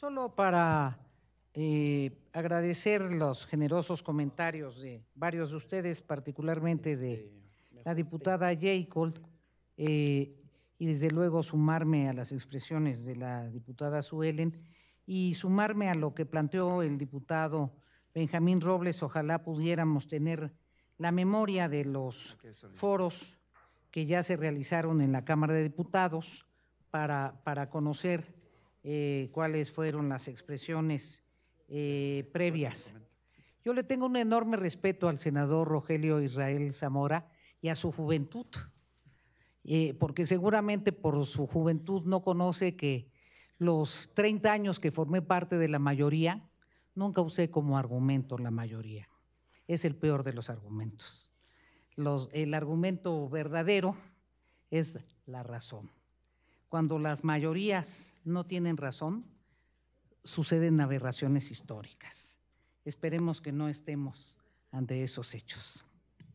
Solo para eh, agradecer los generosos comentarios de varios de ustedes, particularmente de este, la diputada Jacob, eh, y desde luego sumarme a las expresiones de la diputada Suelen y sumarme a lo que planteó el diputado Benjamín Robles. Ojalá pudiéramos tener la memoria de los foros que ya se realizaron en la Cámara de Diputados para, para conocer eh, cuáles fueron las expresiones eh, previas. Yo le tengo un enorme respeto al senador Rogelio Israel Zamora y a su juventud, eh, porque seguramente por su juventud no conoce que los 30 años que formé parte de la mayoría, nunca usé como argumento la mayoría. Es el peor de los argumentos. el argumento verdadero es la razón cuando las mayorías no tienen razón, suceden aberraciones históricas. Esperemos que no estemos ante esos hechos.